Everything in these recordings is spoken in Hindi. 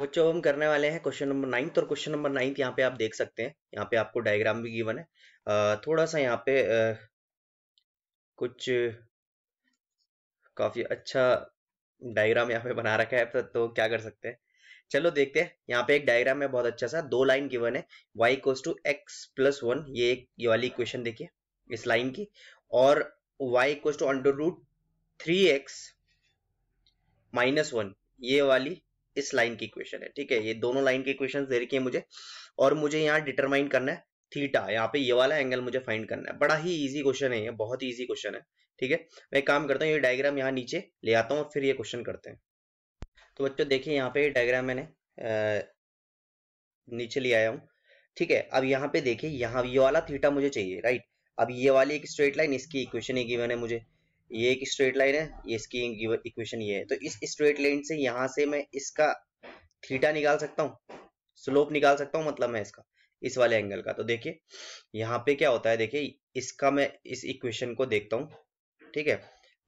बच्चों हम करने वाले हैं क्वेश्चन नंबर नाइन्थ और क्वेश्चन नंबर नाइन्थ यहाँ पे आप देख सकते हैं यहाँ पे आपको डायग्राम भी गिवन है थोड़ा सा यहाँ पे कुछ काफी अच्छा डायग्राम यहाँ पे बना रखा है तो, तो क्या कर सकते हैं चलो देखते हैं यहाँ पे एक डायग्राम है बहुत अच्छा सा दो लाइन गिवन है y equals two x plus one ये एक ये वाली इक्वेशन देखिए इस लाइन की और y equals to under root three x minus one ये वाली इस लाइन की इक्वेशन है ठीक है ये दोनों लाइन की इक्वेशन दे रखी है मुझे और मुझे यहाँ डिटरमाइन करना है थीटा यहाँ पे ये वाला एंगल मुझे फाइंड करना है बड़ा ही इजी क्वेश्चन है ये बहुत इजी क्वेश्चन है ठीक है मैं काम करता हूँ ये डायग्राम यहाँ नीचे ले आता हूँ और फिर ये क्वेश्चन करते हैं तो बच्चों देखिए यहाँ पे ये डायग्राम मैंने आ, नीचे ले आया हूँ ठीक है अब यहाँ पे देखिए यहाँ ये वाला थीटा मुझे चाहिए राइट अब ये वाली एक स्ट्रेट लाइन इसकी इक्वेशन ही गिवन मैंने मुझे ये एक स्ट्रेट लाइन है ये इसकी इक्वेशन ये है तो इस स्ट्रेट लाइन से यहाँ से मैं इसका थीटा निकाल सकता हूँ स्लोप निकाल सकता हूँ मतलब मैं इसका इस वाले एंगल का तो देखिए यहाँ पे क्या होता है देखिए इसका मैं इस इक्वेशन को देखता हूँ ठीक है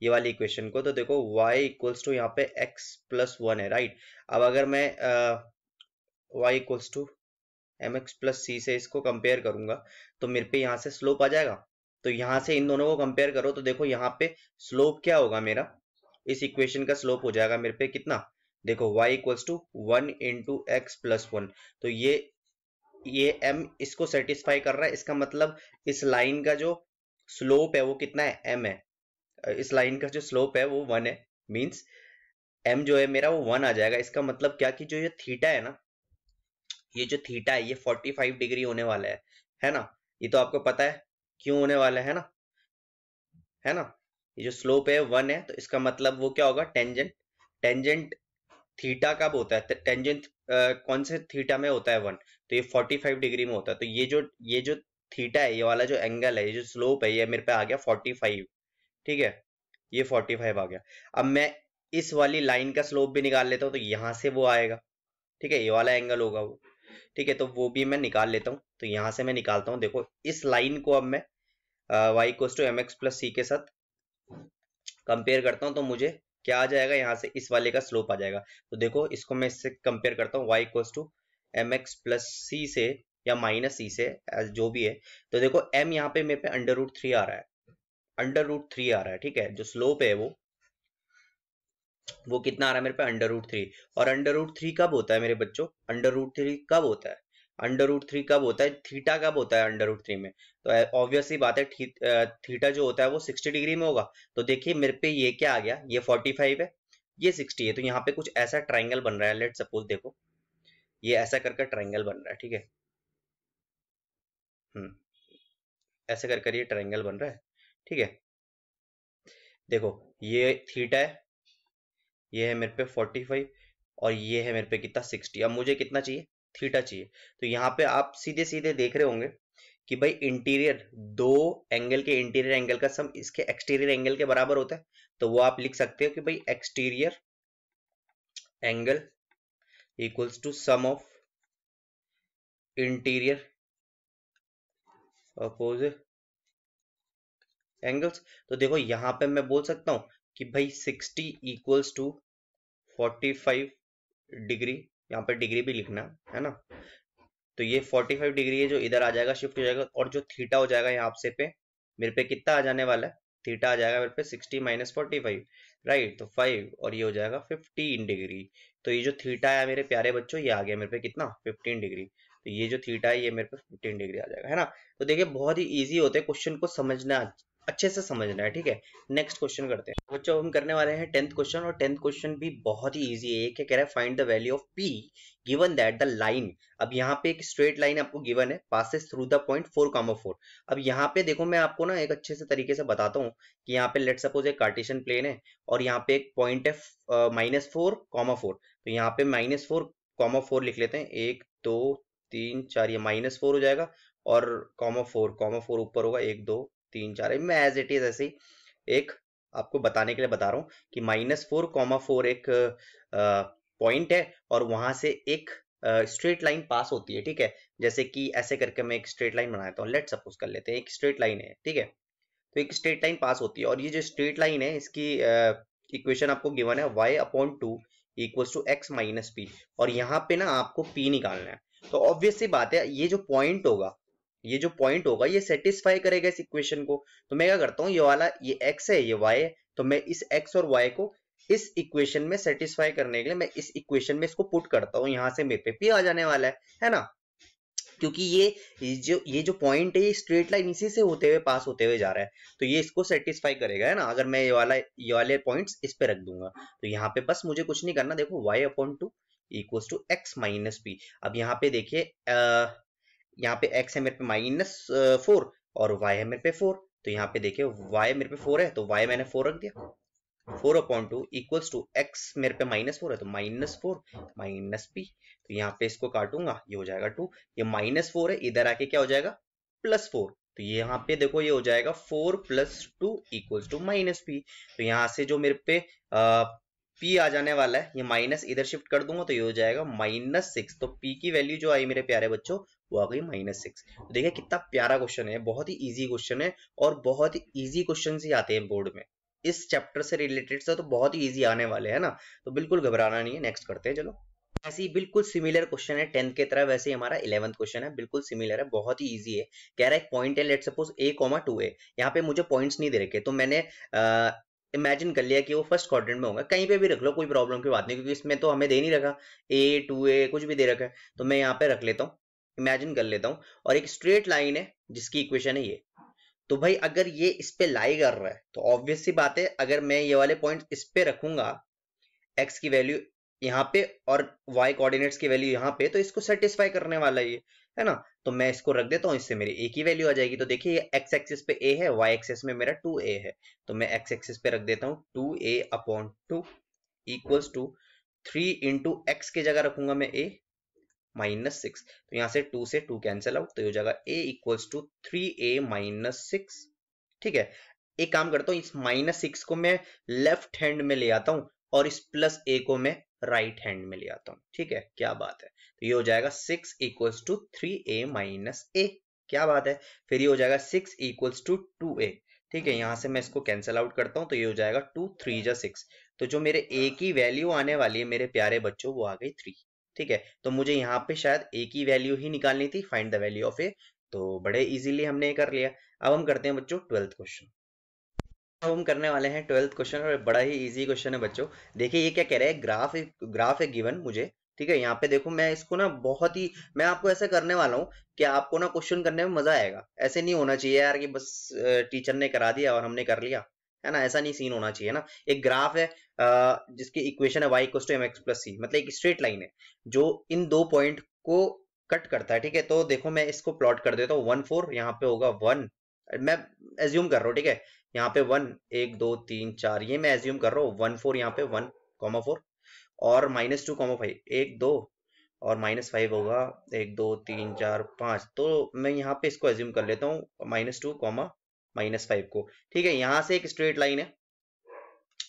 ये वाली इक्वेशन को तो देखो y इक्वल्स टू यहाँ पे x प्लस वन है राइट अब अगर मैं आ, y equals to m x plus c से इसको कंपेयर करूंगा तो मेरे पे यहाँ से स्लोप आ जाएगा तो यहां से इन दोनों को कंपेयर करो तो देखो यहाँ पे स्लोप क्या होगा मेरा इस इक्वेशन का स्लोप हो जाएगा मेरे पे कितना देखो y equals to one into x plus one तो ये ये m इसको सेटिस्फाई कर रहा है इसका मतलब इस लाइन का जो स्लोप है वो कितना है m है इस लाइन का जो स्लोप है वो वन है मीन्स m जो है मेरा वो वन आ जाएगा इसका मतलब क्या कि जो ये थीटा है ना ये जो थीटा है ये 45 डिग्री होने वाला है है ना ये तो आपको पता है क्यों होने वाला है ना है ना ये जो स्लोप है वन है तो इसका मतलब वो क्या होगा टेंजेंट टेंजेंट थीटा कब होता है टेंजेंट कौन से थीटा में होता है वन तो ये फोर्टी फाइव डिग्री में होता है तो ये जो ये जो थीटा है ये वाला जो एंगल है ये जो स्लोप है ये मेरे पे आ गया फोर्टी फाइव ठीक है ये फोर्टी फाइव आ गया अब मैं इस वाली लाइन का स्लोप भी निकाल लेता हूँ तो यहाँ से वो आएगा ठीक है ये वाला एंगल होगा वो ठीक है तो वो भी मैं निकाल लेता हूँ तो यहां से मैं निकालता हूँ देखो इस लाइन को अब मैं y equals to m x plus c के साथ कंपेयर करता हूँ तो मुझे क्या आ जाएगा यहाँ से इस वाले का स्लोप आ जाएगा तो देखो इसको मैं इससे कंपेयर करता हूँ y equals to m x plus c से या माइनस सी से जो भी है तो देखो एम यहाँ पे मेरे पे अंडर रूट थ्री आ रहा है अंडर रूट थ्री आ रहा है ठीक है जो स्लोप है वो वो कितना आ रहा है मेरे पे अंडर रूट थ्री और अंडर रूट थ्री कब होता है मेरे बच्चों अंडर रूट थ्री कब होता है अंडर रूट थ्री कब होता है थीटा कब होता है अंडर रूट थ्री में तो ऑब्वियसली बात है थी, थीटा जो होता है वो सिक्सटी डिग्री में होगा तो देखिए मेरे पे ये क्या आ गया ये फोर्टी फाइव है ये सिक्सटी है तो यहाँ पे कुछ ऐसा ट्राइंगल बन रहा है लेट सपोज देखो ये ऐसा करके ट्राइंगल बन रहा है ठीक है ऐसा हम्म, ऐसे कर कर ये ट्राइंगल बन रहा है ठीक है देखो ये थीटा है ये है मेरे पे 45 और ये है मेरे पे कितना 60 अब मुझे कितना चाहिए थीटा चाहिए तो यहाँ पे आप सीधे सीधे देख रहे होंगे कि भाई इंटीरियर दो एंगल के इंटीरियर एंगल का सम इसके एक्सटीरियर एंगल के बराबर होता है तो वो आप लिख सकते हो कि भाई exterior angle equals to sum of interior opposite angles तो देखो यहां पे मैं बोल सकता हूं कि भाई 60 इक्वल्स टू 45 डिग्री यहाँ पर डिग्री भी लिखना है ना तो ये 45 डिग्री है जो इधर आ जाएगा शिफ्ट हो जाएगा और जो थीटा हो जाएगा यहाँ से पे मेरे पे कितना आ जाने वाला है थीटा आ जाएगा मेरे पे 60 माइनस फोर्टी राइट तो 5 और ये हो जाएगा 15 डिग्री तो ये जो थीटा है मेरे प्यारे बच्चों ये आ गया मेरे पे कितना 15 डिग्री तो ये जो थीटा है ये मेरे पे 15 डिग्री आ जाएगा है ना तो देखिए बहुत ही ईजी होते हैं क्वेश्चन को समझना अच्छे से समझना है ठीक है नेक्स्ट क्वेश्चन करते हैं बच्चों हम करने वाले हैं टेंथ क्वेश्चन और टेंथ क्वेश्चन भी बहुत ही इजी है एक है कह रहा है find the value of p given that the line अब यहाँ पे एक स्ट्रेट लाइन आपको गिवन है passes through the point four comma four अब यहाँ पे देखो मैं आपको ना एक अच्छे से तरीके से बताता हूँ कि यहाँ पे लेट सपोज एक कार्टेशन प्लेन है और यहाँ पे एक पॉइंट है माइनस फोर कॉमो फोर तो यहाँ पे माइनस फोर कॉमो फोर लिख लेते हैं एक दो तीन चार ये माइनस फोर हो जाएगा और कॉमो फोर कॉमो फोर ऊपर होगा एक दो तीन चार मैं एज इट इज ऐसे एक आपको बताने के लिए बता रहा हूँ कि माइनस फोर कॉमा फोर एक पॉइंट है और वहां से एक स्ट्रेट लाइन पास होती है ठीक है जैसे कि ऐसे करके मैं एक स्ट्रेट लाइन बनाता हूँ लेट सपोज कर लेते हैं एक स्ट्रेट लाइन है ठीक है तो एक स्ट्रेट लाइन पास होती है और ये जो स्ट्रेट लाइन है इसकी इक्वेशन आपको गिवन है y upon two equal to x minus p और यहाँ पे ना आपको पी निकालना है तो ऑब्वियसली बात है ये जो पॉइंट होगा ये जो पॉइंट होगा ये सेटिस्फाई करेगा इस इक्वेशन को तो मैं क्या करता हूँ ये वाला ये एक्स है ये वाई है तो मैं इस एक्स और वाई को इस इक्वेशन में सेटिस्फाई करने के लिए मैं इस इक्वेशन में इसको पुट करता हूँ यहाँ से मेरे पे पी आ जाने वाला है है ना क्योंकि ये जो ये जो पॉइंट है ये स्ट्रेट लाइन इसी से होते हुए पास होते हुए जा रहा है तो ये इसको सेटिस्फाई करेगा है ना अगर मैं ये वाला ये वाले पॉइंट्स इस पे रख दूंगा तो यहाँ पे बस मुझे कुछ नहीं करना देखो y upon two equals to x minus p अब यहाँ पे देखिए यहाँ पे एक्स है मेरे पे माइनस फोर और वाई है मेरे पे फोर तो यहाँ पे देखिए वाई मेरे पे फोर है तो वाई मैंने फोर रख दिया four upon two equals to x मेरे पे माइनस फोर है तो माइनस फोर माइनस पी तो यहाँ पे इसको काटूंगा ये हो जाएगा टू ये माइनस फोर है इधर आके क्या हो जाएगा प्लस फोर तो ये यहाँ पे देखो ये हो जाएगा four plus two equals to minus p तो यहाँ से जो मेरे पे आ, पी आ जाने वाला है ये माइनस इधर शिफ्ट कर दूंगा तो ये हो जाएगा माइनस सिक्स तो पी की वैल्यू जो आई मेरे प्यारे बच्चों वो आ गई माइनस सिक्स तो देखिए कितना प्यारा क्वेश्चन है बहुत ही इजी क्वेश्चन है और बहुत ही इजी क्वेश्चन ही आते हैं बोर्ड में इस चैप्टर से रिलेटेड से तो बहुत ही ईजी आने वाले हैं ना तो बिल्कुल घबराना नहीं है नेक्स्ट करते हैं चलो ऐसे ही बिल्कुल सिमिलर क्वेश्चन है टेंथ के तरह वैसे ही हमारा इलेवंथ क्वेश्चन है बिल्कुल सिमिलर है बहुत ही इजी है कह रहा है पॉइंट है let suppose a comma two a यहाँ पे मुझे पॉइंट्स नहीं दे रखे तो मैंने इमेजिन कर लिया कि वो फर्स्ट क्वाड्रेंट में होगा कहीं पे भी रख लो कोई प्रॉब्लम की बात नहीं क्योंकि इसमें तो हमें दे नहीं रखा ए टू ए कुछ भी दे रखा है तो मैं यहाँ पे रख लेता हूँ इमेजिन कर लेता हूं और एक स्ट्रेट लाइन है जिसकी इक्वेशन है ये तो भाई अगर ये इस पे लाई कर रहा है तो ऑब्वियस सी बात है अगर मैं ये वाले पॉइंट इस पे रखूंगा एक्स की वैल्यू यहाँ पे और वाई कोऑर्डिनेट्स की वैल्यू यहाँ पे तो इसको सेटिस्फाई करने वाला ये है ना तो मैं इसको रख देता हूँ इससे मेरी ए की वैल्यू आ जाएगी तो देखिए ये एक्स एक्सिस पे ए है वाई एक्सिस में मेरा टू ए है तो मैं एक्स एक्सिस पे रख देता हूँ two a upon two equals to three into x की जगह रखूंगा मैं ए माइनस सिक्स तो यहाँ से टू से टू कैंसिल आउट तो ये हो जाएगा a equals to three a minus six ठीक है एक काम करता हूँ इस माइनस सिक्स को मैं लेफ्ट हैंड में ले आता हूँ और इस प्लस ए को मैं राइट right हैंड में ले आता हूँ ठीक है क्या बात है तो ये हो जाएगा six equals to three a minus a क्या बात है फिर ये हो जाएगा six equals to two a ठीक है यहाँ से मैं इसको कैंसिल आउट करता हूँ तो ये हो जाएगा टू थ्री जा सिक्स तो जो मेरे ए की वैल्यू आने वाली है मेरे प्यारे बच्चों वो आ गई थ्री ठीक है तो मुझे यहाँ पे शायद ए की वैल्यू ही निकालनी थी find the value of a तो बड़े इजीली हमने ये कर लिया अब हम करते हैं बच्चों ट्वेल्थ क्वेश्चन अब हम करने वाले हैं ट्वेल्थ क्वेश्चन और बड़ा ही इजी क्वेश्चन है बच्चों देखिए ये क्या कह रहा है ग्राफ ग्राफ है गिवन मुझे ठीक है यहाँ पे देखो मैं इसको ना बहुत ही मैं आपको ऐसा करने वाला हूँ कि आपको ना क्वेश्चन करने में मजा आएगा ऐसे नहीं होना चाहिए यार कि बस टीचर ने करा दिया और हमने कर लिया है ना ऐसा नहीं सीन होना चाहिए ना एक ग्राफ है जिसकी इक्वेशन है वाई इक्व to m x plus c मतलब एक स्ट्रेट लाइन है जो इन दो पॉइंट को कट करता है ठीक है तो देखो मैं इसको प्लॉट कर देता हूँ वन फोर यहाँ पे होगा वन मैं एज्यूम कर रहा हूँ ठीक है यहाँ पे वन एक दो तीन चार ये मैं एज्यूम कर रहा हूँ वन फोर यहाँ पे वन कॉमा फोर और माइनस टू कॉमा फाइव एक दो और माइनस फाइव होगा एक दो तीन चार पांच तो मैं यहाँ पे इसको एज्यूम कर लेता हूँ minus two comma minus five को ठीक है यहां से एक स्ट्रेट लाइन है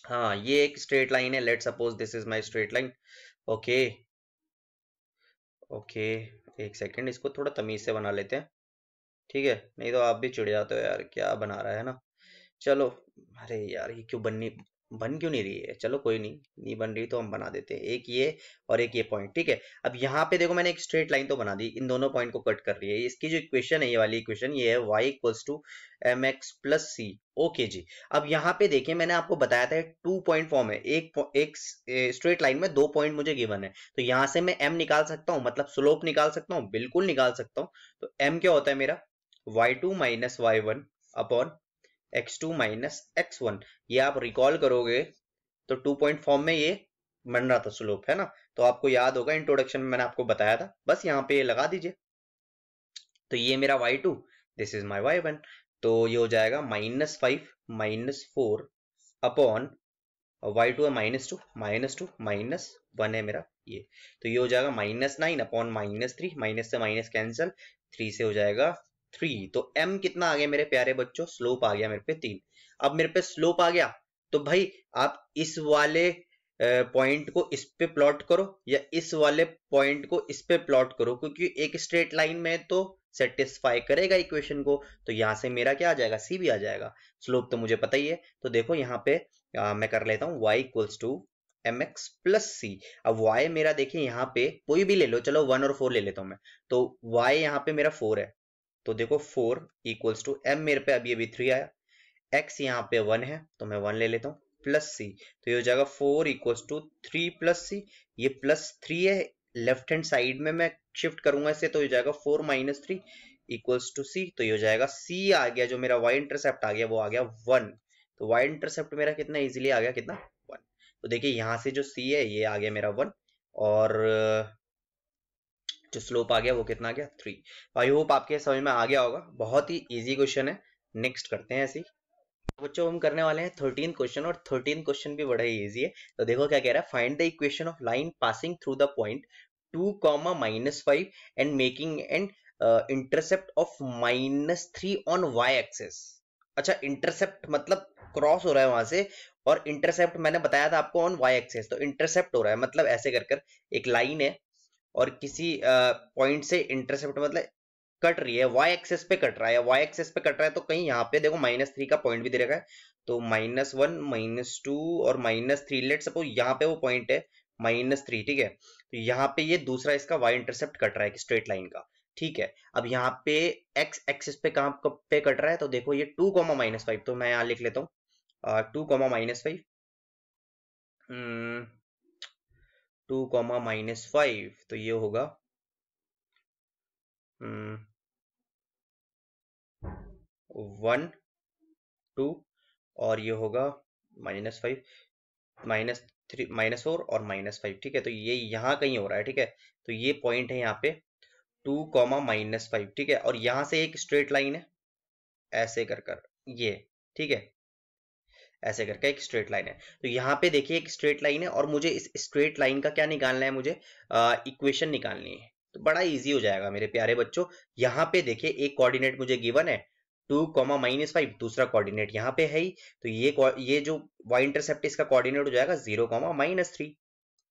हाँ ये एक स्ट्रेट लाइन है let suppose this is my straight line okay okay एक सेकेंड इसको थोड़ा तमीज से बना लेते हैं ठीक है नहीं तो आप भी चिड़ जाते हो यार क्या बना रहा है ना चलो अरे यार ये क्यों बननी बन क्यों नहीं रही है चलो कोई नहीं नहीं बन रही तो हम बना देते हैं एक ये और एक ये पॉइंट ठीक है अब यहाँ पे देखो मैंने एक स्ट्रेट लाइन तो बना दी इन दोनों पॉइंट को कट कर रही है इसकी जो इक्वेशन है ये वाली इक्वेशन ये है y equals to m x plus c okay जी अब यहाँ पे देखिए मैंने आपको बताया था टू पॉइंट फॉर्म है एक एक स्ट्रेट लाइन में दो पॉइंट मुझे गिवन है तो यहाँ से मैं एम निकाल सकता हूँ मतलब स्लोप निकाल सकता हूँ बिल्कुल निकाल सकता हूँ तो एम क्या होता है मेरा y two minus y one upon x two minus x one ये आप रिकॉल करोगे तो टू पॉइंट फॉर्म में ये बन रहा था स्लोप है ना तो आपको याद होगा इंट्रोडक्शन में मैंने आपको बताया था बस यहाँ पे लगा दीजिए तो ये मेरा y two this is my y one तो ये हो जाएगा minus five minus four upon y two है minus two minus two minus one है मेरा ये तो ये हो जाएगा minus nine upon minus three minus से माइनस कैंसिल थ्री से हो जाएगा थ्री तो एम कितना आ गया मेरे प्यारे बच्चों स्लोप आ गया मेरे पे तीन अब मेरे पे स्लोप आ गया तो भाई आप इस वाले पॉइंट को इस पे प्लॉट करो या इस वाले पॉइंट को इस पे प्लॉट करो क्योंकि एक स्ट्रेट लाइन में तो सेटिस्फाई करेगा इक्वेशन को तो यहाँ से मेरा क्या आ जाएगा सी भी आ जाएगा स्लोप तो मुझे पता ही है तो देखो यहाँ पे आ, मैं कर लेता हूँ y equals to m x plus c अब वाई मेरा देखिए यहाँ पे कोई भी ले लो चलो वन और फोर ले लेता हूँ मैं तो वाई यहाँ पे मेरा फोर है तो देखो फोर इक्वल्स टू एम मेरे पे अभी अभी थ्री आया एक्स यहाँ पे वन है तो मैं वन ले लेता हूँ प्लस सी तो ये हो जाएगा four equals to three plus c ये प्लस थ्री है लेफ्ट हैंड साइड में मैं शिफ्ट करूंगा इसे तो ये जाएगा four minus three equals to c तो ये हो जाएगा सी तो आ गया जो मेरा वाई इंटरसेप्ट आ गया वो आ गया वन तो वाई इंटरसेप्ट मेरा कितना इजिली आ गया कितना वन तो देखिए यहाँ से जो सी है ये आ गया मेरा वन और जो स्लोप आ गया वो कितना आ गया थ्री आई होप आपके समझ में आ गया होगा बहुत ही ईजी क्वेश्चन है नेक्स्ट करते हैं ऐसी बच्चों हम करने वाले हैं थर्टीन क्वेश्चन और थर्टीन क्वेश्चन भी बड़ा ही ईजी है तो देखो क्या कह रहा है find the equation of line passing through the point two comma minus five and making and intercept of minus three on y axis अच्छा इंटरसेप्ट मतलब क्रॉस हो रहा है वहां से और इंटरसेप्ट मैंने बताया था आपको ऑन वाई एक्सेस तो इंटरसेप्ट हो रहा है मतलब ऐसे कर कर एक लाइन है और किसी पॉइंट से इंटरसेप्ट मतलब कट रही है वाई एक्सेस पे कट रहा है वाई एक्सेस पे कट रहा है तो कहीं यहाँ पे देखो माइनस थ्री का पॉइंट भी दे रखा है तो माइनस वन माइनस टू और माइनस थ्री लेट सपोज यहाँ पे वो पॉइंट है माइनस थ्री ठीक है तो यहाँ पे ये दूसरा इसका वाई इंटरसेप्ट कट रहा है स्ट्रेट लाइन का ठीक है अब यहाँ पे एक्स एक्सेस पे कहाँ पे कट रहा है तो देखो ये टू कॉमा माइनस फाइव तो मैं यहाँ लिख लेता हूँ two comma minus five two comma minus five तो ये होगा हम्म, वन टू और ये होगा minus five minus three minus four और माइनस फाइव ठीक है तो ये यहां कहीं हो रहा है ठीक है तो ये पॉइंट है यहाँ पे टू कॉमा माइनस फाइव ठीक है और यहां से एक स्ट्रेट लाइन है ऐसे कर कर ये ठीक है ऐसे करके एक स्ट्रेट लाइन है तो यहाँ पे देखिए एक स्ट्रेट लाइन है और मुझे इस स्ट्रेट लाइन का क्या निकालना है मुझे इक्वेशन निकालनी है तो बड़ा इजी हो जाएगा मेरे प्यारे बच्चों यहाँ पे देखिए एक कोऑर्डिनेट मुझे गिवन है टू कॉमा माइनस फाइव दूसरा कोऑर्डिनेट यहाँ पे है ही तो ये ये जो वाई इंटरसेप्ट इसका कोऑर्डिनेट हो जाएगा जीरो कॉमा माइनस थ्री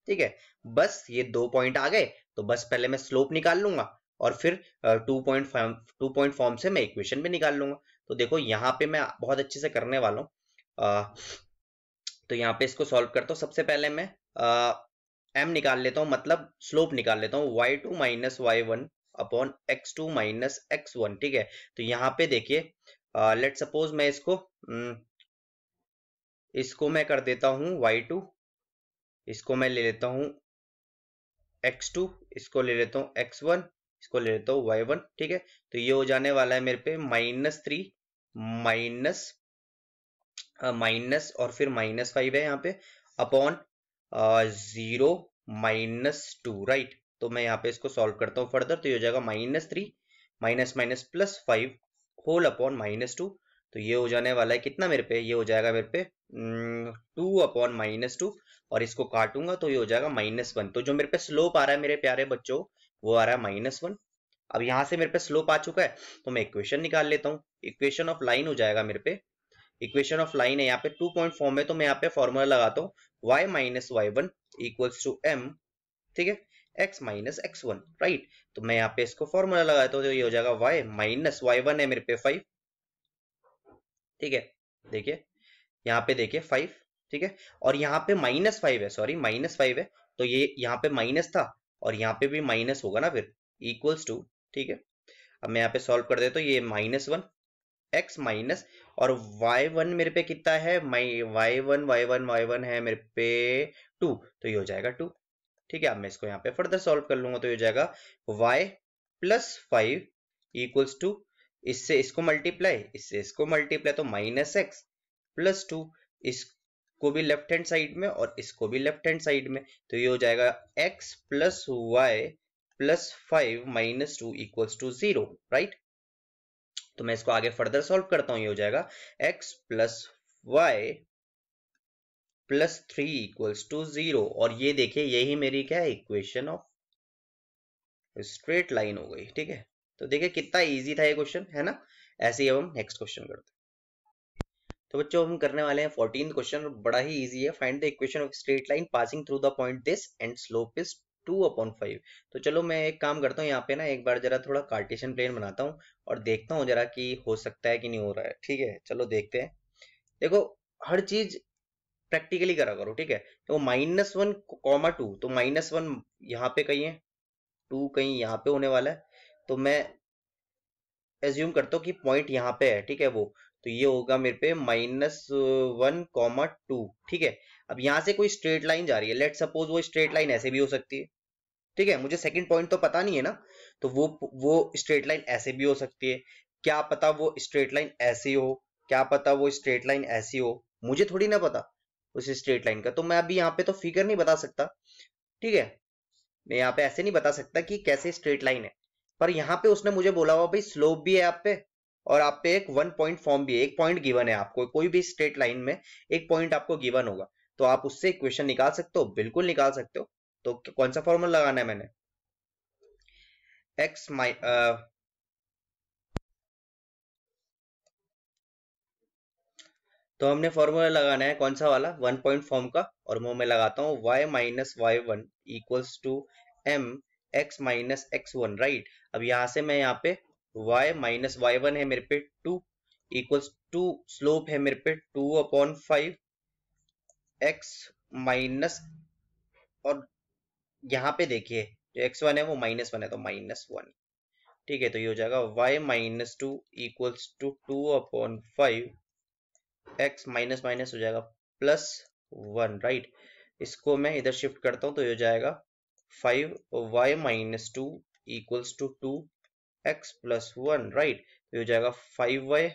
ठीक है बस ये दो पॉइंट आ गए तो बस पहले मैं स्लोप निकाल लूंगा और फिर two point two point form से मैं इक्वेशन भी निकाल लूंगा तो देखो यहाँ पे मैं बहुत अच्छे से करने वाला हूँ तो यहाँ पे इसको सॉल्व करता हूँ सबसे पहले मैं आ, m निकाल लेता हूँ मतलब स्लोप निकाल लेता हूँ y two minus y one upon x two minus x one ठीक है तो यहाँ पे देखिए लेट सपोज मैं इसको हम्म, इसको मैं कर देता हूँ y2 इसको मैं ले लेता हूँ x2 इसको ले लेता हूँ x1 इसको ले लेता हूँ y1 ठीक है तो ये हो जाने वाला है मेरे पे माइनस थ्री माइनस माइनस और फिर माइनस फाइव है यहाँ पे upon zero minus two right तो मैं यहाँ पे इसको सॉल्व करता हूँ फर्दर तो ये हो जाएगा minus three minus minus plus five whole upon minus two तो ये हो जाने वाला है कितना मेरे पे ये हो जाएगा मेरे पे टू अपॉन माइनस टू और इसको काटूंगा तो ये हो जाएगा माइनस वन तो जो मेरे पे स्लोप आ रहा है मेरे प्यारे बच्चों वो आ रहा है माइनस वन अब यहां से मेरे पे स्लोप आ चुका है तो मैं इक्वेशन निकाल लेता हूँ इक्वेशन ऑफ लाइन हो जाएगा मेरे पे इक्वेशन ऑफ लाइन है यहाँ पे टू पॉइंट फॉर्म है तो मैं यहाँ पे फॉर्मूला लगाता हूँ y minus y one equals to m ठीक है x minus x one right तो मैं यहाँ पे इसको फॉर्मूला लगाता हूँ तो ये हो जाएगा वाई माइनस वाई वन है मेरे पे फाइव ठीक है देखिए यहाँ पे देखिए फाइव ठीक है और यहाँ पे माइनस फाइव है सॉरी माइनस फाइव है तो ये यहाँ पे माइनस था और यहाँ पे भी माइनस होगा ना फिर इक्वल्स टू ठीक है अब मैं यहाँ पे सॉल्व कर देता तो ये माइनस वन एक्स माइनस और वाई वन मेरे पे कितना है my y one y one y one है मेरे पे टू तो ये हो जाएगा टू ठीक है अब मैं इसको यहाँ पे फर्दर सॉल्व कर लूंगा तो ये हो जाएगा y plus five equals to इससे इसको मल्टीप्लाई इससे इसको मल्टीप्लाई तो माइनस एक्स प्लस टू इसको भी लेफ्ट हैंड साइड में और इसको भी लेफ्ट हैंड साइड में तो ये हो जाएगा x plus y plus five minus two equals to zero right तो मैं इसको आगे फर्दर सॉल्व करता हूं ये हो जाएगा x plus y plus three equals to zero और ये देखिए यही मेरी क्या है इक्वेशन ऑफ स्ट्रेट लाइन हो गई ठीक है तो देखिए कितना इजी था ये क्वेश्चन है ना ऐसे ही अब हम नेक्स्ट क्वेश्चन करते हैं तो बच्चों हम करने वाले हैं फोर्टीन क्वेश्चन बड़ा ही इजी है find the equation of straight line passing through the point this and slope is two upon five तो चलो मैं एक काम करता हूँ यहाँ पे ना एक बार जरा थोड़ा कार्टेशन प्लेन बनाता हूँ और देखता हूँ जरा कि हो सकता है कि नहीं हो रहा है ठीक है चलो देखते हैं देखो हर चीज प्रैक्टिकली करा करो ठीक है तो माइनस वन कॉमा टू तो माइनस वन यहाँ पे कहीं है टू कहीं यहाँ पे होने वाला है तो मैं एज्यूम करता हूँ कि पॉइंट यहाँ पे है ठीक है वो तो ये होगा मेरे पे माइनस वन कॉमा टू ठीक है अब यहाँ से कोई स्ट्रेट लाइन जा रही है लेट सपोज वो स्ट्रेट लाइन ऐसे भी हो सकती है ठीक है मुझे सेकंड पॉइंट तो पता नहीं है ना तो वो वो स्ट्रेट लाइन ऐसे भी हो सकती है क्या पता वो स्ट्रेट लाइन ऐसी हो क्या पता वो स्ट्रेट लाइन ऐसी हो मुझे थोड़ी ना पता उस स्ट्रेट लाइन का तो मैं अभी यहाँ पे तो फिगर नहीं बता सकता ठीक है मैं यहाँ पे ऐसे नहीं बता सकता कि कैसे स्ट्रेट लाइन है पर यहाँ पे उसने मुझे बोला हुआ भाई स्लोप भी है आप पे और आप पे एक वन पॉइंट फॉर्म भी है एक पॉइंट गिवन है आपको कोई भी स्ट्रेट लाइन में एक पॉइंट आपको गिवन होगा तो आप उससे इक्वेशन निकाल सकते हो बिल्कुल निकाल सकते हो तो कौन सा फॉर्मूला लगाना है मैंने एक्स माइ तो हमने फॉर्मूला लगाना है कौन सा वाला वन पॉइंट फॉर्म का और वो मैं लगाता हूँ y minus y one equals to m x minus x one right अब यहां से मैं यहाँ पे y माइनस वाई वन है मेरे पे टू इक्वल्स टू स्लोप है मेरे पे two upon five x minus और यहाँ पे देखिए जो एक्स वन है वो माइनस वन है तो माइनस वन ठीक है तो ये हो जाएगा y minus two equals to two upon five x minus minus हो जाएगा प्लस वन राइट इसको मैं इधर शिफ्ट करता हूँ तो ये हो जाएगा five y minus two equals to two x plus one right तो हो जाएगा five y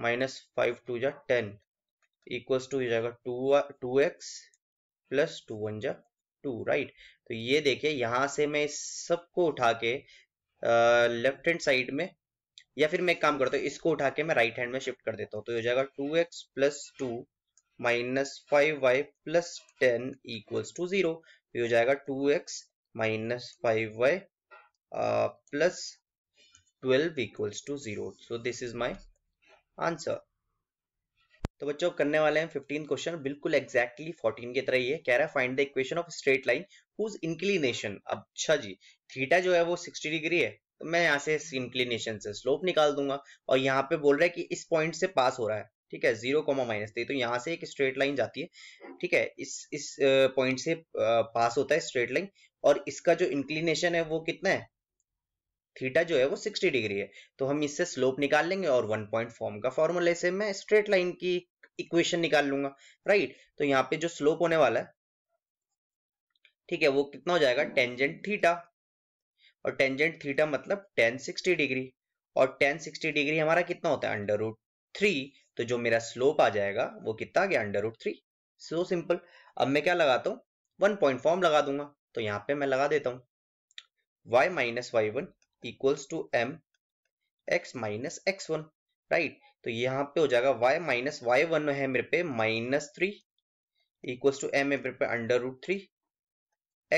minus five two जा टेन इक्वल्स टू हो जाएगा two two x plus two one जा टू राइट तो ये देखिए यहां से मैं इस सबको उठा के लेफ्ट हैंड साइड में या फिर मैं एक काम करता हूँ इसको उठा के मैं राइट हैंड में शिफ्ट कर देता हूँ तो हो जाएगा two x plus two minus five y plus ten equals to zero हो जाएगा two x minus 5y uh, plus 12 equals to 0. So this is my answer. तो बच्चों करने वाले हैं 15 क्वेश्चन बिल्कुल एग्जैक्टली exactly 14 की तरह ही है कह रहा है find the equation of straight line whose inclination अच्छा जी थीटा जो है वो 60 डिग्री है तो मैं यहाँ से इंक्लिनेशन से स्लोप निकाल दूंगा और यहाँ पे बोल रहा है कि इस पॉइंट से पास हो रहा है ठीक है जीरो कॉमा माइनस थ्री तो यहाँ से एक स्ट्रेट लाइन जाती है ठीक है इस इस पॉइंट uh, से पास uh, होता है स्ट्रेट लाइन और इसका जो इंक्लिनेशन है वो कितना है थीटा जो है वो 60 डिग्री है तो हम इससे स्लोप निकाल लेंगे और वन पॉइंट फॉर्म का फॉर्मूला से मैं स्ट्रेट लाइन की इक्वेशन निकाल लूंगा राइट तो यहाँ पे जो स्लोप होने वाला है ठीक है वो कितना हो जाएगा टेंजेंट थीटा और टेंजेंट थीटा मतलब टेन सिक्सटी डिग्री और टेन सिक्सटी डिग्री हमारा कितना होता है अंडर रूट थ्री तो जो मेरा स्लोप आ जाएगा वो कितना आ गया under root three so simple अब मैं क्या लगाता हूँ वन पॉइंट फॉर्म लगा दूंगा तो यहां पे मैं लगा देता हूं y minus y one equals to m x minus x one right तो यहां पे हो जाएगा y माइनस वाई वन है मेरे पे minus three equals to m है मेरे पे under root three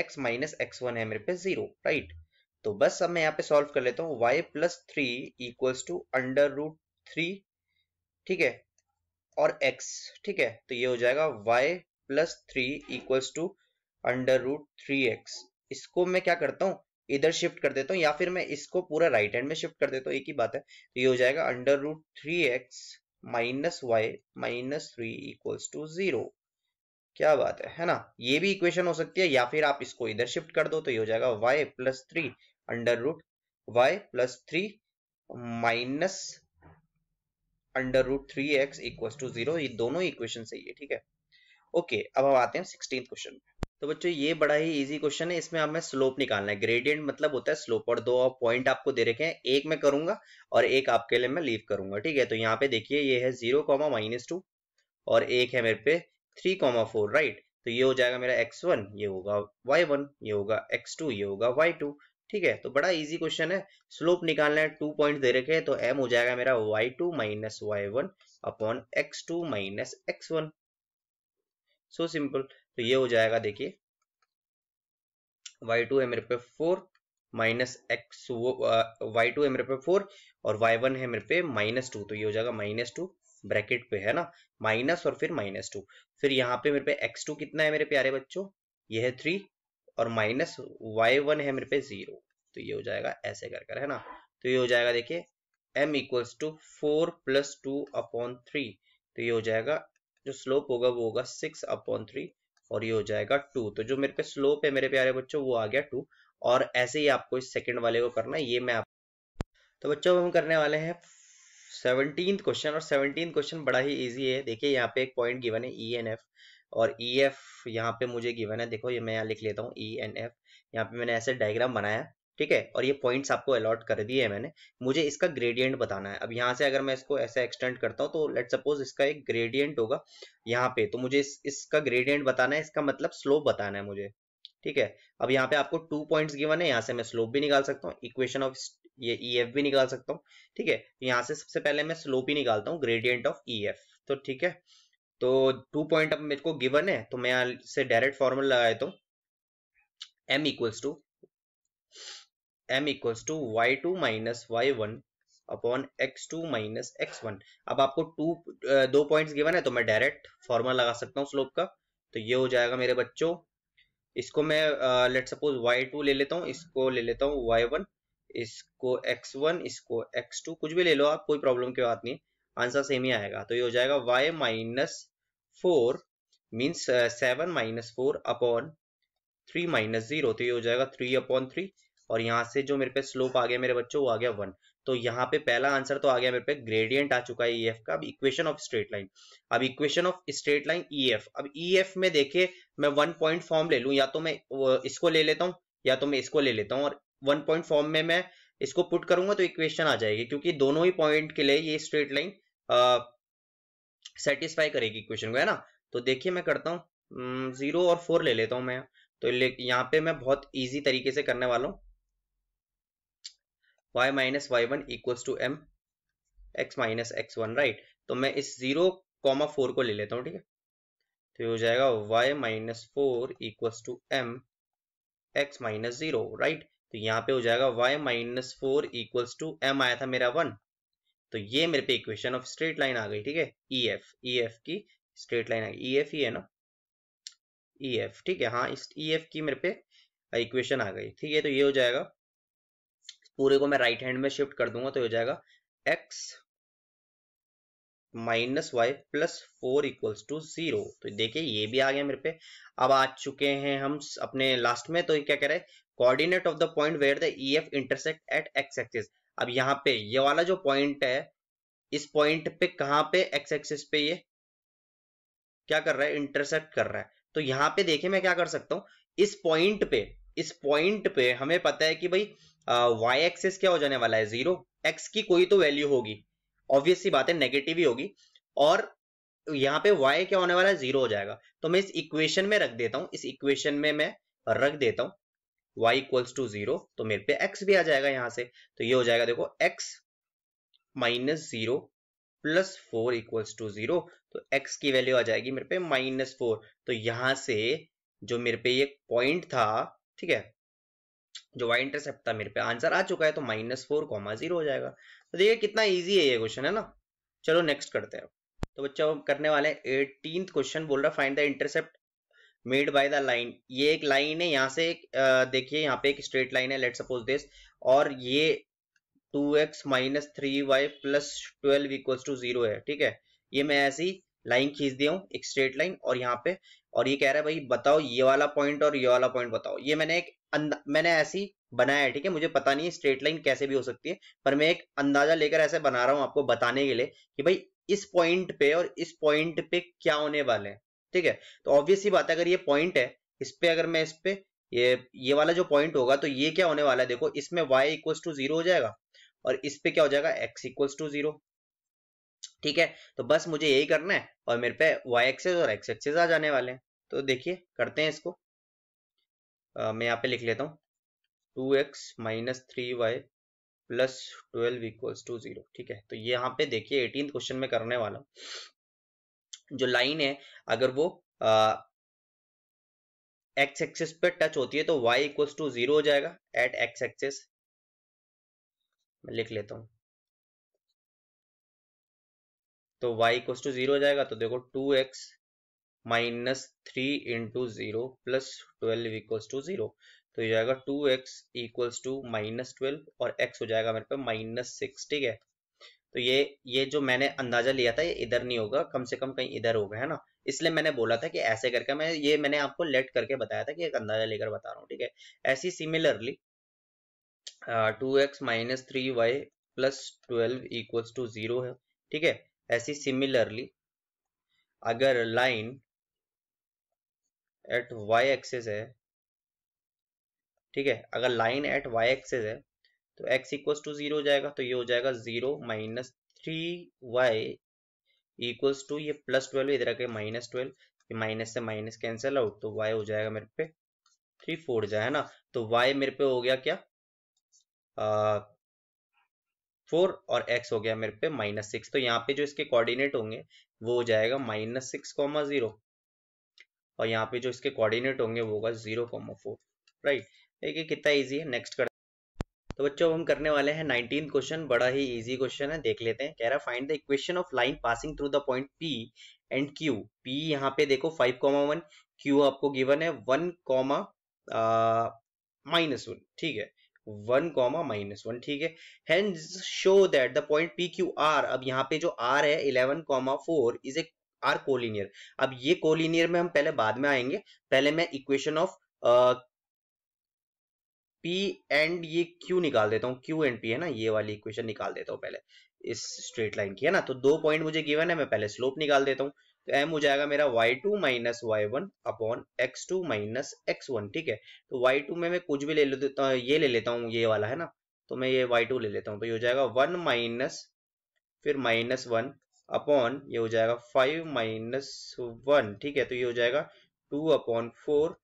x minus x one है मेरे पे जीरो राइट तो बस अब मैं यहाँ पे सॉल्व कर लेता हूँ y plus three equals to under root three ठीक है और x ठीक है तो ये हो जाएगा y plus three equals to under root three x इसको मैं क्या करता हूँ इधर शिफ्ट कर देता हूँ या फिर मैं इसको पूरा राइट हैंड में शिफ्ट कर देता हूँ एक ही बात है तो ये हो जाएगा under root three x minus y minus three equals to zero क्या बात है है ना ये भी इक्वेशन हो सकती है या फिर आप इसको इधर शिफ्ट कर दो तो ये हो जाएगा y plus three under root y plus three minus under root three x equals to zero दोनों इक्वेशन सही है ठीक है ओके अब हम आते हैं सिक्सटीन क्वेश्चन में तो बच्चों ये बड़ा ही इजी क्वेश्चन है इसमें हमें स्लोप निकालना है ग्रेडियंट मतलब होता है स्लोप और दो पॉइंट आपको दे रखे हैं एक मैं करूंगा और एक आपके लिए मैं लीव करूंगा ठीक है तो यहाँ पे देखिए ये है जीरो कॉमा माइनस टू और एक है मेरे पे थ्री कॉमा फोर राइट तो ये हो जाएगा मेरा एक्स वन ये होगा वाई वन ये होगा एक्स टू ये होगा वाई टू ठीक है तो बड़ा इजी क्वेश्चन है स्लोप निकालना है टू पॉइंट दे रखे हैं तो एम हो जाएगा मेरा y two minus y one upon x two minus x one so simple तो ये हो जाएगा देखिए y2 है मेरे पे four minus x y two है मेरे पे फोर और वाई वन है मेरे पे माइनस टू तो ये हो जाएगा माइनस टू ब्रैकेट पे है ना माइनस और फिर माइनस टू फिर यहाँ पे मेरे पे एक्स टू कितना है मेरे प्यारे बच्चों ये है थ्री और माइनस वाई वन है मेरे पे जीरो तो ये हो जाएगा ऐसे कर कर है ना तो ये हो जाएगा देखिए m equals to four plus two upon three तो ये हो जाएगा जो स्लोप होगा वो होगा सिक्स अपॉन थ्री और ये हो जाएगा टू तो जो मेरे पे स्लोप है मेरे प्यारे बच्चों वो आ गया टू और ऐसे ही आपको इस सेकेंड वाले को करना है ये मैं आप तो बच्चों हम करने वाले हैं सेवनटीन क्वेश्चन और सेवनटीन क्वेश्चन बड़ा ही ईजी है देखिए यहाँ पे एक पॉइंट गिवन है ई एन एफ और ई e एफ यहाँ पे मुझे गिवन है देखो ये मैं यहाँ लिख लेता हूँ ई एन एफ यहाँ पे मैंने ऐसे डायग्राम बनाया ठीक है और ये पॉइंट्स आपको अलॉट कर दिए है मैंने मुझे इसका ग्रेडियंट बताना है अब यहाँ से अगर मैं इसको ऐसे एक्सटेंड करता हूँ तो लेट सपोज इसका एक ग्रेडियंट होगा यहाँ पे तो मुझे इस, इसका ग्रेडियंट बताना है इसका मतलब स्लोप बताना है मुझे ठीक है अब यहाँ पे आपको टू पॉइंट्स गिवन है यहाँ से मैं स्लोप भी निकाल सकता हूँ इक्वेशन ऑफ ये ई e एफ भी निकाल सकता हूँ ठीक है यहाँ से सबसे पहले मैं स्लोप ही निकालता हूँ ग्रेडियंट ऑफ ई एफ तो ठीक है तो टू पॉइंट अब मेरे को गिवन है तो मैं यहाँ से डायरेक्ट फॉर्मूला लगा देता हूँ m equals to m equals to y two minus y one upon x two minus x one अब आपको टू दो पॉइंट्स गिवन है तो मैं डायरेक्ट फॉर्मूला लगा सकता हूँ स्लोप का तो ये हो जाएगा मेरे बच्चों इसको मैं लेट सपोज वाई टू ले लेता हूँ इसको ले लेता हूँ वाई वन इसको एक्स वन इसको एक्स टू कुछ भी ले लो आप कोई प्रॉब्लम की बात नहीं आंसर सेम ही आएगा तो ये हो जाएगा y minus four means seven minus four upon three minus zero तो ये हो जाएगा थ्री अपॉन थ्री और यहाँ से जो मेरे पे स्लोप आ गया मेरे बच्चों वो आ गया वन तो यहाँ पे पहला आंसर तो आ गया मेरे पे ग्रेडियंट आ चुका है ई e एफ का अब इक्वेशन ऑफ स्ट्रेट लाइन अब equation of straight line E F अब ई e एफ में देखिए मैं वन पॉइंट फॉर्म ले लूँ या तो मैं इसको ले लेता हूँ या तो मैं इसको ले लेता हूँ और वन पॉइंट फॉर्म में मैं इसको पुट करूंगा तो इक्वेशन आ जाएगी क्योंकि दोनों ही पॉइंट के लिए ये स्ट्रेट लाइन सेटिस्फाई करेगी इक्वेशन को है ना तो देखिए मैं करता हूँ जीरो हम्म, और फोर ले लेता हूँ मैं तो यहाँ पे मैं बहुत इजी तरीके से करने वाला हूँ y minus y one equals to m x minus x one right तो मैं इस जीरो कॉमा फोर को ले लेता हूँ ठीक है तो ये हो जाएगा y minus four equals to m x minus zero right तो यहाँ पे हो जाएगा y minus four equals to m आया था मेरा वन तो ये मेरे पे इक्वेशन ऑफ स्ट्रेट लाइन आ गई ठीक है ई एफ ई एफ की स्ट्रेट लाइन आ गई ई e एफ ही है ना ई e एफ ठीक है हाँ इस ई e एफ की मेरे पे इक्वेशन आ गई ठीक है तो ये हो जाएगा पूरे को मैं राइट हैंड में शिफ्ट कर दूंगा तो हो जाएगा x minus y plus four equals to zero तो देखिए ये भी आ गया मेरे पे अब आ चुके हैं हम अपने लास्ट में तो क्या कह रहे हैं coordinate of the point where the E F intersect at x axis अब यहाँ पे ये वाला जो पॉइंट है इस पॉइंट पे कहां पे एक्स एक्सिस पे ये क्या कर रहा है इंटरसेक्ट कर रहा है तो यहां पे देखिए मैं क्या कर सकता हूँ इस पॉइंट पे इस पॉइंट पे हमें पता है कि भाई वाई एक्सेस क्या हो जाने वाला है जीरो एक्स की कोई तो वैल्यू होगी ऑब्वियसली बात है नेगेटिव ही होगी और यहाँ पे वाई क्या होने वाला है जीरो हो जाएगा तो मैं इस इक्वेशन में रख देता हूँ इस इक्वेशन में मैं रख देता हूँ y इक्वल्स टू जीरो तो मेरे पे x भी आ जाएगा यहां से तो ये हो जाएगा देखो x minus zero plus four equals to zero तो x की वैल्यू आ जाएगी मेरे पे माइनस फोर तो यहां से जो मेरे पे ये पॉइंट था ठीक है जो वाई इंटरसेप्ट था मेरे पे आंसर आ चुका है तो माइनस फोर कॉमा जीरो हो जाएगा तो देखिए कितना इजी है ये क्वेश्चन है ना चलो नेक्स्ट करते हैं तो बच्चा करने वाले एटीन क्वेश्चन बोल रहा find the intercept made by the line ये एक लाइन है यहाँ से देखिए यहाँ पे एक स्ट्रेट लाइन है लेट सपोज दिस और ये two x minus three y plus twelve equals to zero है ठीक है ये मैं ऐसी लाइन खींच दिया हूँ एक स्ट्रेट लाइन और यहाँ पे और ये कह रहा है भाई बताओ ये वाला पॉइंट और ये वाला पॉइंट बताओ ये मैंने एक मैंने ऐसी बनाया है ठीक है मुझे पता नहीं है स्ट्रेट लाइन कैसे भी हो सकती है पर मैं एक अंदाजा लेकर ऐसे बना रहा हूँ आपको बताने के लिए कि भाई इस पॉइंट पे और इस पॉइंट पे क्या होने वाले हैं ठीक है तो ऑब्वियसली बात है अगर ये पॉइंट है इस पे अगर मैं इस पे ये ये वाला जो पॉइंट होगा तो ये क्या होने वाला है देखो इसमें वाई इक्वल्स टू जीरो हो जाएगा और इस पे क्या हो जाएगा एक्स इक्वल्स टू जीरो ठीक है तो बस मुझे यही करना है और मेरे पे वाई एक्सेस और एक्स एक्सेस आ जाने वाले हैं तो देखिए करते हैं इसको आ, मैं यहाँ पे लिख लेता हूँ two x minus three y plus twelve equals to zero ठीक है तो यहाँ पे देखिए एटीन क्वेश्चन में करने वाला हूँ जो लाइन है अगर वो एक्स एक्सेस पे टच होती है तो वाई इक्वल्स टू जीरो हो जाएगा एट एक्स एक्सेस मैं लिख लेता हूँ तो y इक्व टू जीरो हो जाएगा तो देखो two x minus three into zero plus twelve इक्व टू जीरो तो ये जाएगा two x equals to minus twelve और x हो जाएगा मेरे पे माइनस सिक्स ठीक है तो ये ये जो मैंने अंदाजा लिया था ये इधर नहीं होगा कम से कम कहीं इधर होगा है ना इसलिए मैंने बोला था कि ऐसे करके मैं ये मैंने आपको लेट करके बताया था कि एक अंदाजा लेकर बता रहा हूँ ठीक है ऐसी similarly two x minus three y plus twelve equals to zero है ठीक है ऐसी सिमिलरली अगर लाइन एट वाई एक्सेस है ठीक है अगर लाइन एट वाई एक्सेस है तो एक्स इक्व टू जीरो हो जाएगा तो ये हो जाएगा zero minus three y equals to ये प्लस ट्वेल्व इधर आके माइनस ट्वेल्व माइनस से माइनस कैंसिल आउट तो वाई हो जाएगा मेरे पे थ्री फोर जाए है ना तो वाई मेरे पे हो गया क्या फोर और एक्स हो गया मेरे पे माइनस सिक्स तो यहाँ पे जो इसके कोऑर्डिनेट होंगे वो हो जाएगा माइनस सिक्स कॉमा जीरो और यहाँ पे जो इसके कोऑर्डिनेट होंगे वो होगा जीरो कॉमा फोर राइट देखिए कितना ईजी है नेक्स्ट कर तो बच्चों हम करने वाले हैं नाइनटीन क्वेश्चन बड़ा ही इजी क्वेश्चन है देख लेते हैं कह रहा find the equation of line passing through the point P and Q P यहाँ पे देखो फाइव कॉमा वन क्यू आपको गिवन है वन कॉमा माइनस वन ठीक है वन कॉमा माइनस वन ठीक है and show that the point P Q R अब यहाँ पे जो आर है eleven comma four is a are collinear अब ये कोलिनियर में हम पहले बाद में आएंगे पहले मैं इक्वेशन ऑफ पी एंड ये क्यू निकाल देता हूँ क्यू एंड पी है ना ये वाली इक्वेशन निकाल देता हूँ पहले इस स्ट्रेट लाइन की है ना तो दो पॉइंट मुझे गिवन है मैं पहले स्लोप निकाल देता हूँ तो m हो जाएगा मेरा y2 two minus y one upon x two minus x one ठीक है तो y2 में मैं कुछ भी ले लेता तो हूँ ये ले लेता हूँ ये वाला है ना तो मैं ये y2 ले लेता हूँ तो ये हो जाएगा वन माइनस फिर माइनस वन अपॉन ये हो जाएगा फाइव माइनस वन ठीक है तो ये हो जाएगा टू अपॉन फोर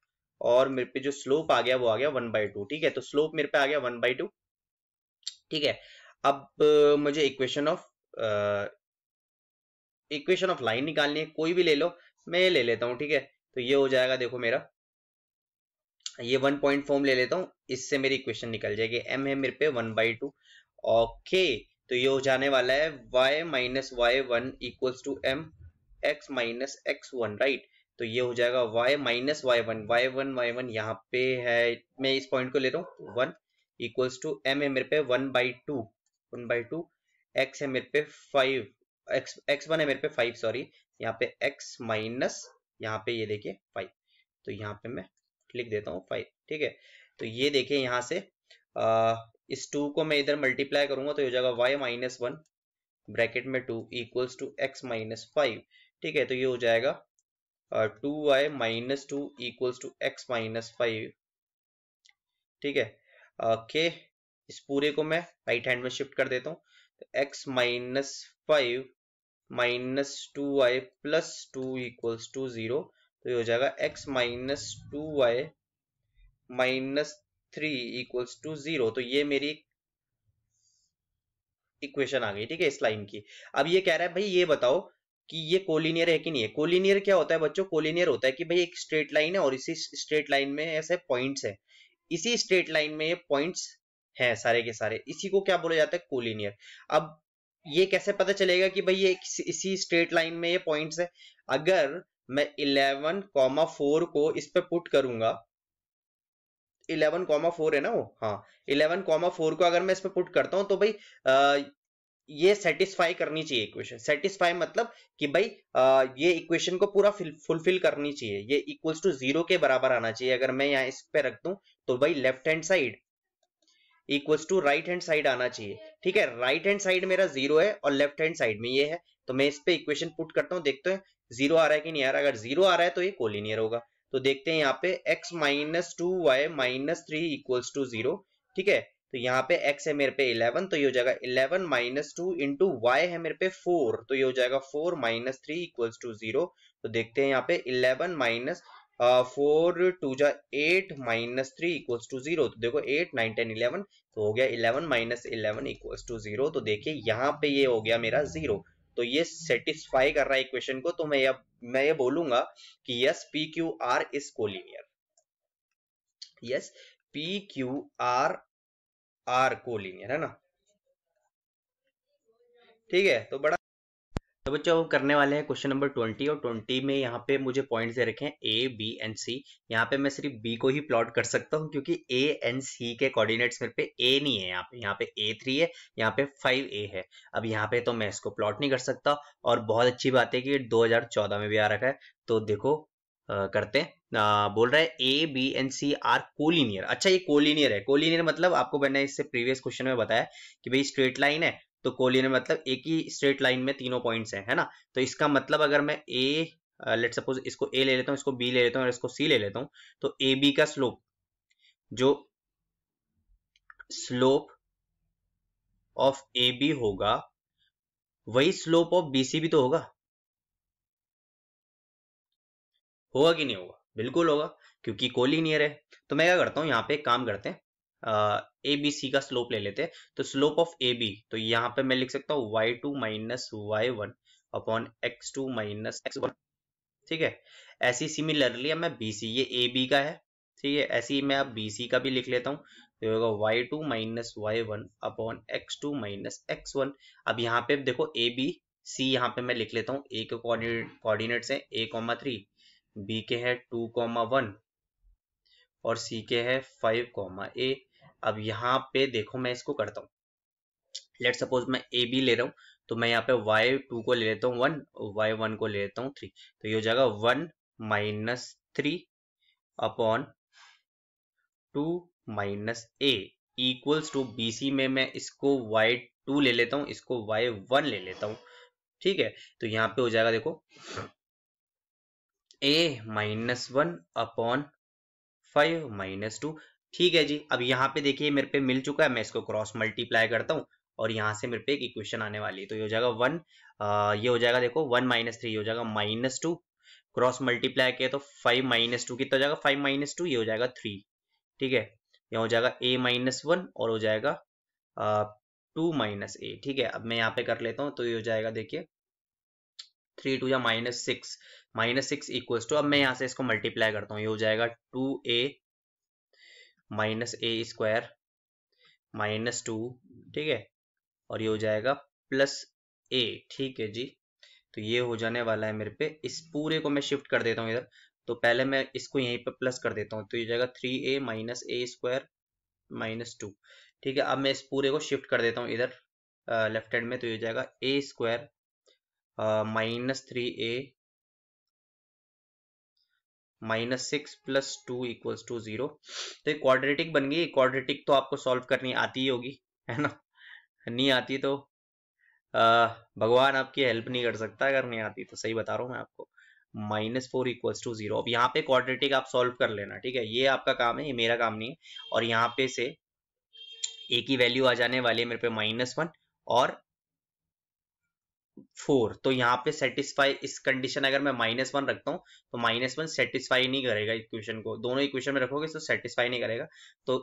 और मेरे पे जो स्लोप आ गया वो आ गया वन बाई टू ठीक है तो स्लोप मेरे पे आ गया वन बाई टू ठीक है अब मुझे equation of equation of line निकालनी है कोई भी ले लो मैं ये ले लेता हूँ ठीक है तो ये हो जाएगा देखो मेरा ये वन पॉइंट फॉर्म ले लेता हूँ इससे मेरी इक्वेशन निकल जाएगी एम है मेरे पे वन बाई टू ओके तो ये हो जाने वाला है y minus y one equals to m x minus x one right तो ये हो जाएगा y minus y one y one y one यहाँ पे है मैं इस पॉइंट को ले रहा हूँ वन इक्वल्स टू एम है मेरे पे one by two one by two x है मेरे पे फाइव एक्स एक्स वन है मेरे पे फाइव सॉरी यहाँ पे एक्स माइनस यहाँ पे ये देखिए फाइव तो यहाँ पे मैं लिख देता हूँ फाइव ठीक है तो ये देखिए यहाँ से आ, इस टू को मैं इधर मल्टीप्लाई करूंगा तो हो जाएगा वाई माइनस वन ब्रैकेट में two equals to x minus five ठीक है तो ये हो जाएगा two y minus two equals to x minus five ठीक है के इस पूरे को मैं राइट हैंड में शिफ्ट कर देता हूँ तो minus five minus two y plus two equals to zero तो ये हो जाएगा x minus two y minus three equals to zero तो ये मेरी इक्वेशन आ गई ठीक है इस लाइन की अब ये कह रहा है भाई ये बताओ कि ये कोलिनियर है कि नहीं है कोलिनियर क्या होता है बच्चों कोलिनियर होता है कि भाई एक स्ट्रेट लाइन है और इसी स्ट्रेट लाइन में ऐसे पॉइंट्स है इसी स्ट्रेट लाइन में ये पॉइंट्स हैं सारे के सारे इसी को क्या बोला जाता है कोलिनियर अब ये कैसे पता चलेगा कि भाई ये इसी स्ट्रेट लाइन में ये पॉइंट्स है अगर मैं इलेवन कॉमा फोर को इस पे पुट करूंगा इलेवन कॉमा फोर है ना वो हाँ इलेवन कॉमा फोर को अगर मैं इस पे पुट करता हूं तो भाई आ, ये सेटिस्फाई करनी चाहिए इक्वेशन सेटिस्फाई मतलब कि भाई आ, ये इक्वेशन को पूरा फुलफिल करनी चाहिए ये इक्वल्स टू जीरो के बराबर आना चाहिए अगर मैं यहाँ इस पे रख दू तो भाई left hand side equals to right hand side आना चाहिए ठीक है राइट हैंड साइड मेरा जीरो है और लेफ्ट हैंड साइड में ये है तो मैं इस पे इक्वेशन पुट करता हूँ देखते हैं जीरो आ रहा है कि नहीं आ रहा अगर जीरो आ रहा है तो ये कोलिनियर होगा तो देखते हैं यहाँ पे x minus two y minus three equals to zero ठीक है तो यहाँ पे x है मेरे पे 11 तो ये हो जाएगा 11 माइनस टू इंटू वाई है मेरे पे 4 तो ये हो जाएगा 4 minus three equals to zero तो देखते हैं यहाँ पे 11 माइनस फोर uh, टू जा eight minus three equals to zero तो देखो एट नाइन टेन इलेवन तो हो गया eleven minus eleven equals to zero तो देखिए यहाँ पे ये हो गया मेरा जीरो तो ये सेटिस्फाई कर रहा है इक्वेशन को तो मैं ये मैं ये बोलूंगा कि yes P Q R is collinear yes P Q R are collinear है ना ठीक है तो बड़ा तो बच्चों करने वाले हैं क्वेश्चन नंबर ट्वेंटी और ट्वेंटी में यहाँ पे मुझे पॉइंट्स दे रखे हैं ए बी एंड सी यहाँ पे मैं सिर्फ बी को ही प्लॉट कर सकता हूँ क्योंकि ए एंड सी के कोऑर्डिनेट्स मेरे पे ए नहीं है यहाँ पे यहाँ पे ए थ्री है यहाँ पे फाइव ए है अब यहाँ पे तो मैं इसको प्लॉट नहीं कर सकता और बहुत अच्छी बात है कि दो में भी आ रखा है तो देखो आ, करते हैं बोल रहा है A B and C are collinear अच्छा ये कोलिनियर है कोलिनियर मतलब आपको मैंने इससे प्रीवियस क्वेश्चन में बताया कि भाई स्ट्रेट लाइन है तो कोलिनियर मतलब एक ही स्ट्रेट लाइन में तीनों पॉइंट्स हैं है ना तो इसका मतलब अगर मैं ए लेट सपोज इसको ए ले लेता हूँ इसको बी ले लेता हूँ और इसको सी ले लेता हूँ तो ए बी का स्लोप जो स्लोप ऑफ ए बी होगा वही स्लोप ऑफ बी सी भी तो होगा होगा कि नहीं होगा बिल्कुल होगा क्योंकि कोलिनियर है तो मैं क्या करता हूं यहां पे काम करते हैं ए बी सी का स्लोप ले लेते हैं तो स्लोप ऑफ ए बी तो यहाँ पे मैं लिख सकता हूँ y two minus y one upon x two minus x one ठीक है ऐसी सिमिलरली मैं बी सी ये ए बी का है ठीक है ऐसी मैं अब बी सी का भी लिख लेता हूँ तो होगा y two minus y one upon x two minus x one अब यहाँ पे देखो ए बी सी यहाँ पे मैं लिख लेता हूँ ए के कोऑर्डिनेट हैं ए कॉमा थ्री बी के है टू कॉमा वन और सी के है फाइव कॉमा ए अब यहाँ पे देखो मैं इसको करता हूँ लेट सपोज मैं ए बी ले रहा हूँ तो मैं यहाँ पे वाई टू को ले लेता हूँ वन वाई वन को ले लेता हूँ 3, तो ये हो जाएगा one minus three upon two minus a equals to B C में मैं इसको वाई टू ले लेता हूँ इसको वाई वन ले लेता हूँ ठीक है तो यहाँ पे हो जाएगा देखो a minus one upon five minus two ठीक है जी अब यहाँ पे देखिए मेरे पे मिल चुका है मैं इसको क्रॉस मल्टीप्लाई करता हूँ और यहाँ से मेरे पे एक इक्वेशन आने वाली है तो ये हो जाएगा वन ये हो जाएगा देखो वन माइनस थ्री हो जाएगा माइनस टू क्रॉस मल्टीप्लाई किया तो फाइव माइनस टू कितना हो जाएगा फाइव माइनस टू ये हो जाएगा थ्री ठीक है यहाँ हो जाएगा ए माइनस वन और हो जाएगा टू माइनस ए ठीक है अब मैं यहाँ पे कर लेता हूँ तो ये हो जाएगा देखिए थ्री टू या minus six minus six equals to अब मैं यहाँ से इसको मल्टीप्लाई करता हूँ ये हो जाएगा two a minus a square minus two ठीक है और ये हो जाएगा प्लस ए ठीक है जी तो ये हो जाने वाला है मेरे पे इस पूरे को मैं शिफ्ट कर देता हूँ इधर तो पहले मैं इसको यहीं पे प्लस कर देता हूँ तो ये जाएगा three a minus a square minus two ठीक है अब मैं इस पूरे को शिफ्ट कर देता हूँ इधर लेफ्ट हैंड में तो ये जाएगा a square minus three a minus six plus two equals to zero तो एक क्वाड्रेटिक बन गई क्वाड्रेटिक तो आपको सॉल्व करनी आती ही होगी है ना नहीं आती तो आ, भगवान आपकी हेल्प नहीं कर सकता अगर नहीं आती तो सही बता रहा हूँ मैं आपको minus four equals to zero अब यहाँ पे क्वाड्रेटिक आप सॉल्व कर लेना ठीक है ये आपका काम है ये मेरा काम नहीं है और यहाँ पे से ए की वैल्यू आ जाने वाली है मेरे पे माइनस वन और फोर तो यहाँ पे सेटिस्फाई इस कंडीशन अगर मैं माइनस वन रखता हूँ तो माइनस वन सेटिस्फाई नहीं करेगा इक्वेशन को दोनों इक्वेशन में रखोगे तो सेटिस्फाई नहीं करेगा तो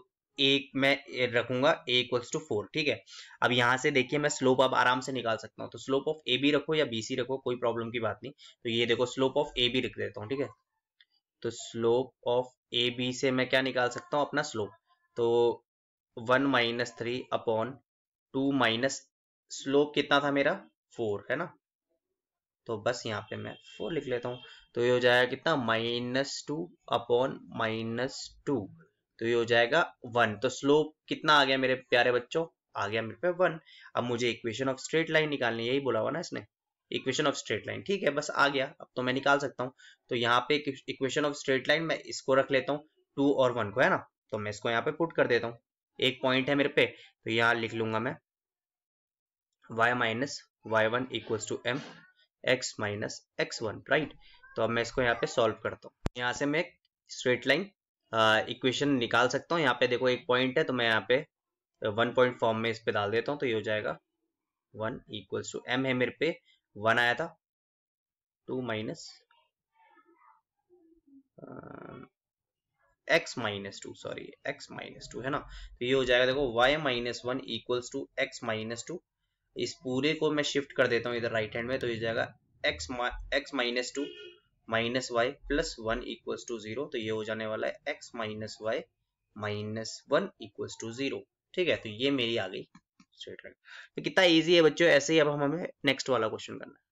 एक मैं रखूंगा ए इक्वल्स टू फोर ठीक है अब यहाँ से देखिए मैं स्लोप अब आराम से निकाल सकता हूँ तो स्लोप ऑफ ए बी रखो या बी सी रखो कोई प्रॉब्लम की बात नहीं तो ये देखो स्लोप ऑफ ए बी रख देता हूँ ठीक है तो स्लोप ऑफ ए बी से मैं क्या निकाल सकता हूँ अपना स्लोप तो one minus three upon two minus slope कितना था मेरा फोर है ना तो बस यहाँ पे मैं फोर लिख लेता हूँ तो ये हो जाएगा कितना minus two upon minus two तो ये हो जाएगा वन तो स्लोप कितना आ गया मेरे प्यारे बच्चों आ गया मेरे पे वन अब मुझे इक्वेशन ऑफ स्ट्रेट लाइन निकालनी यही बोला हुआ ना इसने इक्वेशन ऑफ स्ट्रेट लाइन ठीक है बस आ गया अब तो मैं निकाल सकता हूँ तो यहाँ पे इक्वेशन ऑफ स्ट्रेट लाइन मैं इसको रख लेता हूँ टू और वन को है ना तो मैं इसको यहाँ पे पुट कर देता हूँ एक पॉइंट है मेरे पे तो यहाँ लिख लूंगा मैं y minus y1 equal to m x minus x one right तो अब मैं इसको यहाँ पे सॉल्व करता हूँ यहाँ से मैं स्ट्रेट लाइन इक्वेशन निकाल सकता हूँ यहाँ पे देखो एक पॉइंट है तो मैं यहाँ पे वन पॉइंट फॉर्म में इस पे डाल देता हूँ तो ये हो जाएगा वन इक्वल्स टू एम है मेरे पे वन आया था two minus x minus two sorry x minus two है ना तो ये हो जाएगा देखो y minus one equals to x minus two इस पूरे को मैं शिफ्ट कर देता हूँ इधर राइट हैंड में तो जाएगा जगह x x minus two minus y plus one equal to zero तो ये हो जाने वाला है x minus y minus one equal to zero ठीक है तो ये मेरी आ गई स्ट्रेट तो कितना ईजी है बच्चों ऐसे ही अब हम हमें नेक्स्ट वाला क्वेश्चन करना है